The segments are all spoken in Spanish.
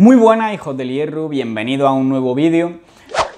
Muy buenas hijos del hierro, bienvenidos a un nuevo vídeo.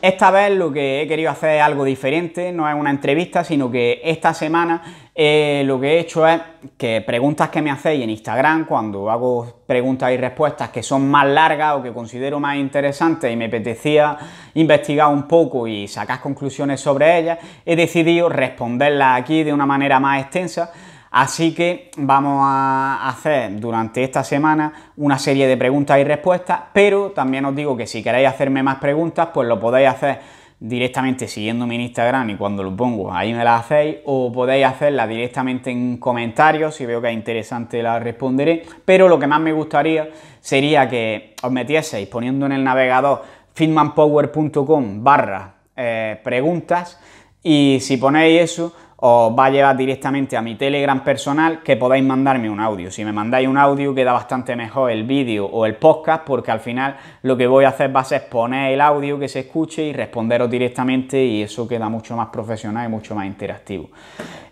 Esta vez lo que he querido hacer es algo diferente, no es una entrevista, sino que esta semana eh, lo que he hecho es que preguntas que me hacéis en Instagram, cuando hago preguntas y respuestas que son más largas o que considero más interesantes y me apetecía investigar un poco y sacar conclusiones sobre ellas, he decidido responderlas aquí de una manera más extensa Así que vamos a hacer durante esta semana una serie de preguntas y respuestas, pero también os digo que si queréis hacerme más preguntas, pues lo podéis hacer directamente siguiendo mi Instagram y cuando lo pongo ahí me las hacéis o podéis hacerlas directamente en comentarios, si veo que es interesante la responderé, pero lo que más me gustaría sería que os metieseis poniendo en el navegador fitmanpower.com barra eh, preguntas y si ponéis eso os va a llevar directamente a mi Telegram personal que podáis mandarme un audio. Si me mandáis un audio queda bastante mejor el vídeo o el podcast porque al final lo que voy a hacer va a ser poner el audio que se escuche y responderos directamente y eso queda mucho más profesional y mucho más interactivo.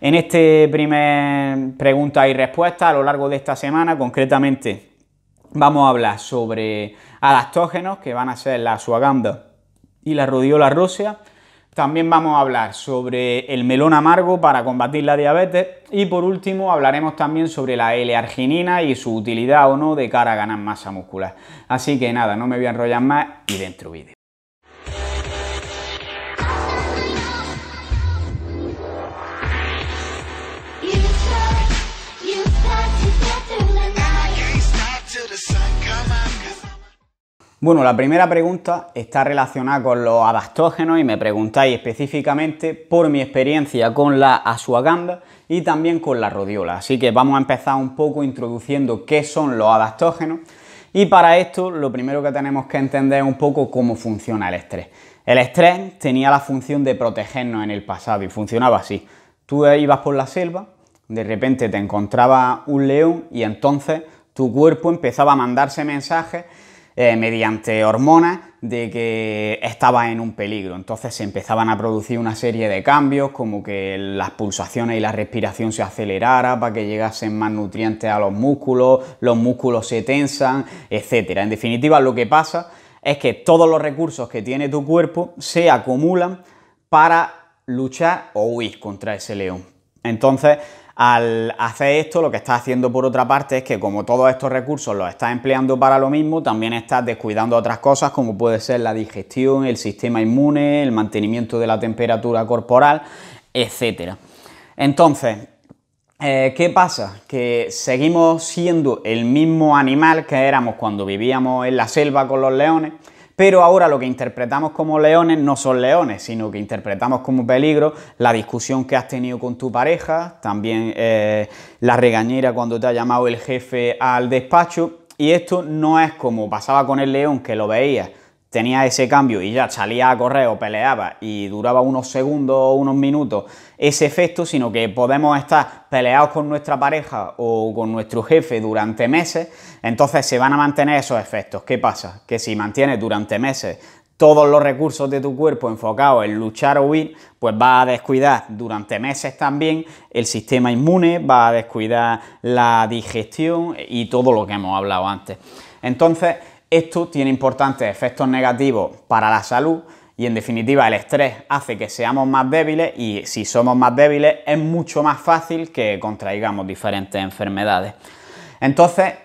En este primer pregunta y respuesta a lo largo de esta semana concretamente vamos a hablar sobre adaptógenos que van a ser la suaganda y la rodiola rosea también vamos a hablar sobre el melón amargo para combatir la diabetes y por último hablaremos también sobre la L-arginina y su utilidad o no de cara a ganar masa muscular. Así que nada, no me voy a enrollar más y dentro vídeo. Bueno, la primera pregunta está relacionada con los adaptógenos y me preguntáis específicamente por mi experiencia con la asuagamba y también con la rodiola. Así que vamos a empezar un poco introduciendo qué son los adaptógenos y para esto lo primero que tenemos que entender es un poco cómo funciona el estrés. El estrés tenía la función de protegernos en el pasado y funcionaba así. Tú ibas por la selva, de repente te encontraba un león y entonces tu cuerpo empezaba a mandarse mensajes eh, mediante hormonas de que estaba en un peligro. Entonces se empezaban a producir una serie de cambios, como que las pulsaciones y la respiración se aceleraran para que llegasen más nutrientes a los músculos, los músculos se tensan, etc. En definitiva, lo que pasa es que todos los recursos que tiene tu cuerpo se acumulan para luchar o huir contra ese león. Entonces, al hacer esto, lo que estás haciendo por otra parte es que como todos estos recursos los estás empleando para lo mismo, también estás descuidando otras cosas como puede ser la digestión, el sistema inmune, el mantenimiento de la temperatura corporal, etc. Entonces, eh, ¿Qué pasa? Que seguimos siendo el mismo animal que éramos cuando vivíamos en la selva con los leones, pero ahora lo que interpretamos como leones no son leones, sino que interpretamos como peligro la discusión que has tenido con tu pareja, también eh, la regañera cuando te ha llamado el jefe al despacho, y esto no es como pasaba con el león que lo veías tenía ese cambio y ya salía a correr o peleaba y duraba unos segundos o unos minutos ese efecto, sino que podemos estar peleados con nuestra pareja o con nuestro jefe durante meses, entonces se van a mantener esos efectos. ¿Qué pasa? Que si mantienes durante meses todos los recursos de tu cuerpo enfocados en luchar o huir, pues va a descuidar durante meses también el sistema inmune, va a descuidar la digestión y todo lo que hemos hablado antes. Entonces, esto tiene importantes efectos negativos para la salud y en definitiva el estrés hace que seamos más débiles y si somos más débiles es mucho más fácil que contraigamos diferentes enfermedades. Entonces,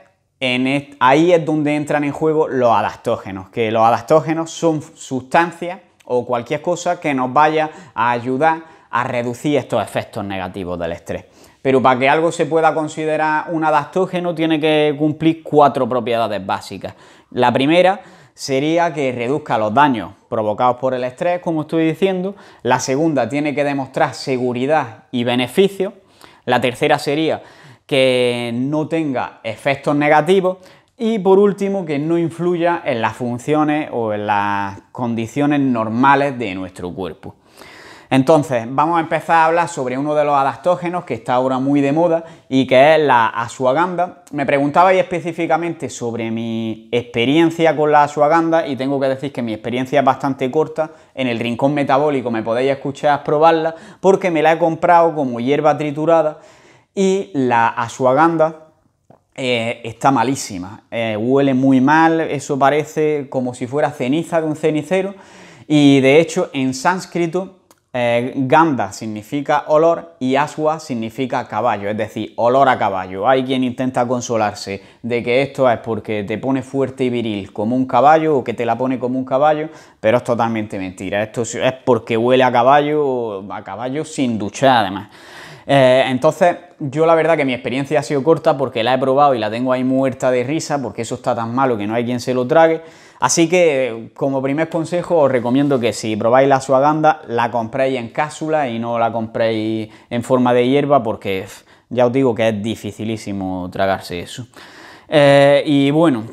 e, ahí es donde entran en juego los adaptógenos, que los adaptógenos son sustancias o cualquier cosa que nos vaya a ayudar a reducir estos efectos negativos del estrés. Pero para que algo se pueda considerar un adaptógeno tiene que cumplir cuatro propiedades básicas. La primera sería que reduzca los daños provocados por el estrés, como estoy diciendo. La segunda tiene que demostrar seguridad y beneficio. La tercera sería que no tenga efectos negativos. Y por último, que no influya en las funciones o en las condiciones normales de nuestro cuerpo. Entonces, vamos a empezar a hablar sobre uno de los adaptógenos que está ahora muy de moda y que es la asuaganda. Me preguntabais específicamente sobre mi experiencia con la asuaganda y tengo que decir que mi experiencia es bastante corta. En el rincón metabólico me podéis escuchar probarla porque me la he comprado como hierba triturada y la asuaganda eh, está malísima, eh, huele muy mal, eso parece como si fuera ceniza de un cenicero y de hecho en sánscrito eh, Ganda significa olor y Aswa significa caballo, es decir, olor a caballo. Hay quien intenta consolarse de que esto es porque te pone fuerte y viril como un caballo o que te la pone como un caballo, pero es totalmente mentira. Esto es porque huele a caballo, a caballo sin ducha además. Eh, entonces, yo la verdad que mi experiencia ha sido corta porque la he probado y la tengo ahí muerta de risa porque eso está tan malo que no hay quien se lo trague. Así que, como primer consejo, os recomiendo que si probáis la suaganda, la compréis en cápsula y no la compréis en forma de hierba porque ya os digo que es dificilísimo tragarse eso. Eh, y bueno,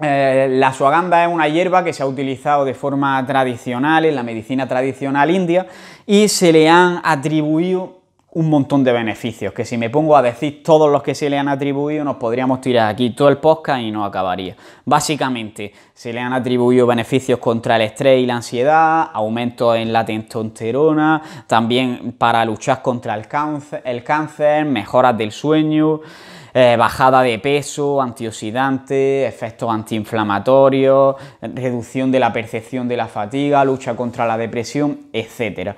eh, la suaganda es una hierba que se ha utilizado de forma tradicional en la medicina tradicional india y se le han atribuido un montón de beneficios, que si me pongo a decir todos los que se le han atribuido, nos podríamos tirar aquí todo el podcast y no acabaría. Básicamente, se le han atribuido beneficios contra el estrés y la ansiedad, aumento en la testosterona, también para luchar contra el cáncer, el cáncer mejoras del sueño, eh, bajada de peso, antioxidantes, efectos antiinflamatorios, reducción de la percepción de la fatiga, lucha contra la depresión, etcétera.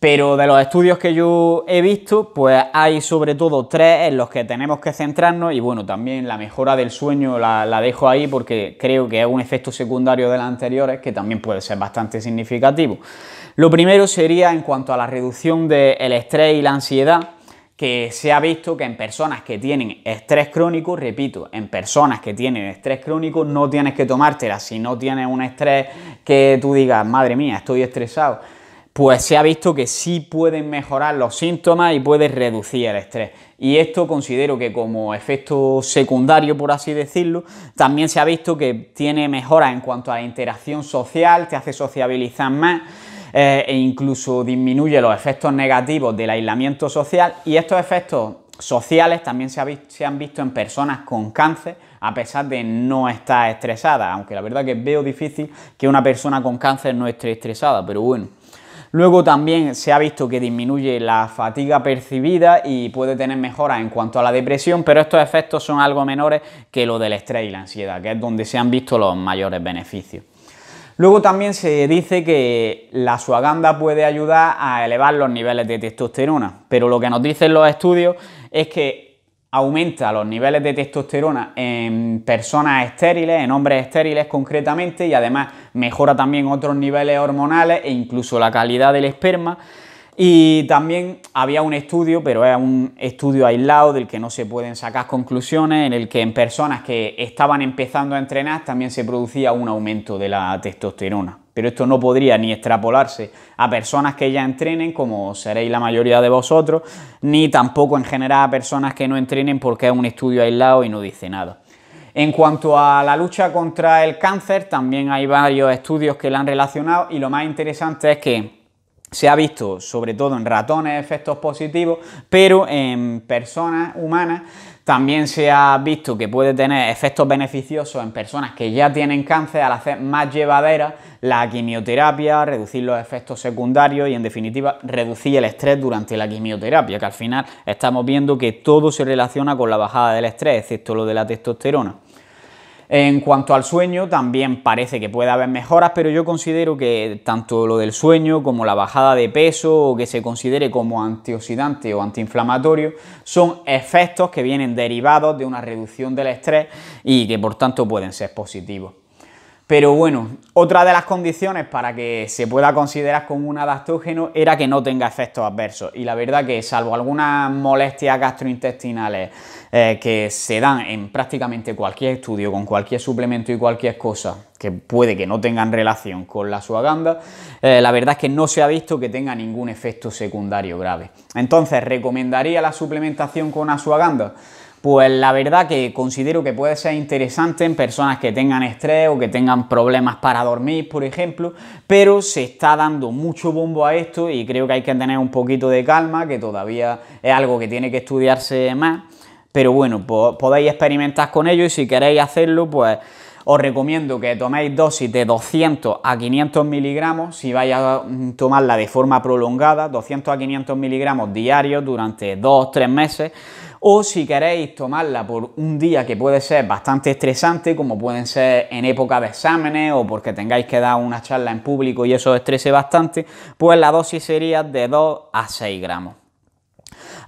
Pero de los estudios que yo he visto, pues hay sobre todo tres en los que tenemos que centrarnos y bueno, también la mejora del sueño la, dejo ahí porque creo que es un efecto secundario de las anteriores que también puede ser bastante significativo. Lo primero sería en cuanto a la reducción del estrés y la ansiedad, que se ha visto que en personas que tienen estrés crónico, repito, en personas que tienen estrés crónico no tienes que tomártela si no tienes un estrés que tú digas, madre mía, estoy estresado pues se ha visto que sí pueden mejorar los síntomas y puede reducir el estrés. Y esto considero que como efecto secundario, por así decirlo, también se ha visto que tiene mejoras en cuanto a la interacción social, te hace sociabilizar más eh, e incluso disminuye los efectos negativos del aislamiento social. Y estos efectos sociales también se, se han visto en personas con cáncer, a pesar de no estar estresadas, aunque la verdad que veo difícil que una persona con cáncer no esté estresada, pero bueno. Luego también se ha visto que disminuye la fatiga percibida y puede tener mejoras en cuanto a la depresión, pero estos efectos son algo menores que los del estrés y la ansiedad, que es donde se han visto los mayores beneficios. Luego también se dice que la suaganda puede ayudar a elevar los niveles de testosterona, pero lo que nos dicen los estudios es que aumenta los niveles de testosterona en personas estériles, en hombres estériles concretamente, y además mejora también otros niveles hormonales e incluso la calidad del esperma. Y también había un estudio, pero es un estudio aislado del que no se pueden sacar conclusiones, en el que en personas que estaban empezando a entrenar también se producía un aumento de la testosterona. Pero esto no podría ni extrapolarse a personas que ya entrenen, como seréis la mayoría de vosotros, ni tampoco en general a personas que no entrenen porque es un estudio aislado y no dice nada. En cuanto a la lucha contra el cáncer, también hay varios estudios que la han relacionado y lo más interesante es que se ha visto sobre todo en ratones efectos positivos, pero en personas humanas también se ha visto que puede tener efectos beneficiosos en personas que ya tienen cáncer al hacer más llevadera la quimioterapia, reducir los efectos secundarios y en definitiva reducir el estrés durante la quimioterapia, que al final estamos viendo que todo se relaciona con la bajada del estrés, excepto lo de la testosterona. En cuanto al sueño, también parece que puede haber mejoras, pero yo considero que tanto lo del sueño como la bajada de peso o que se considere como antioxidante o antiinflamatorio son efectos que vienen derivados de una reducción del estrés y que por tanto pueden ser positivos. Pero bueno, otra de las condiciones para que se pueda considerar como un adaptógeno era que no tenga efectos adversos. Y la verdad que salvo algunas molestias gastrointestinales eh, que se dan en prácticamente cualquier estudio, con cualquier suplemento y cualquier cosa, que puede que no tengan relación con la suaganda, eh, la verdad es que no se ha visto que tenga ningún efecto secundario grave. Entonces, ¿recomendaría la suplementación con suaganda? pues la verdad que considero que puede ser interesante en personas que tengan estrés o que tengan problemas para dormir, por ejemplo, pero se está dando mucho bombo a esto y creo que hay que tener un poquito de calma, que todavía es algo que tiene que estudiarse más, pero bueno, podéis experimentar con ello y si queréis hacerlo, pues os recomiendo que toméis dosis de 200 a 500 miligramos si vais a tomarla de forma prolongada, 200 a 500 miligramos diarios durante 2-3 meses. O si queréis tomarla por un día que puede ser bastante estresante, como pueden ser en época de exámenes o porque tengáis que dar una charla en público y eso estrese bastante, pues la dosis sería de 2 a 6 gramos.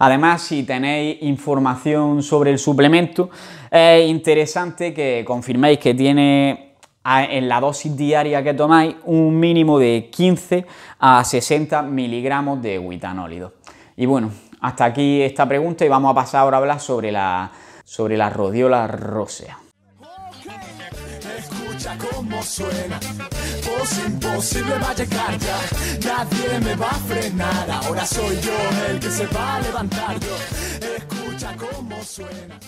Además, si tenéis información sobre el suplemento, es interesante que confirméis que tiene en la dosis diaria que tomáis un mínimo de 15 a 60 miligramos de huitanólido. Y bueno, hasta aquí esta pregunta y vamos a pasar ahora a hablar sobre la, sobre la rodiola rosea. ¿Cómo suena. Voz imposible va a llegar ya, nadie me va a frenar. Ahora soy yo el que se va a levantar yo. Escucha cómo suena.